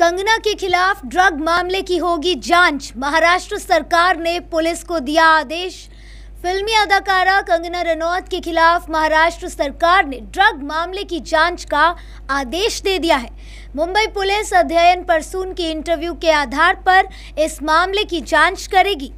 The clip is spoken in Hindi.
कंगना के खिलाफ ड्रग मामले की होगी जांच महाराष्ट्र सरकार ने पुलिस को दिया आदेश फिल्मी अदाकारा कंगना रनौत के खिलाफ महाराष्ट्र सरकार ने ड्रग मामले की जांच का आदेश दे दिया है मुंबई पुलिस अध्ययन परसून के इंटरव्यू के आधार पर इस मामले की जांच करेगी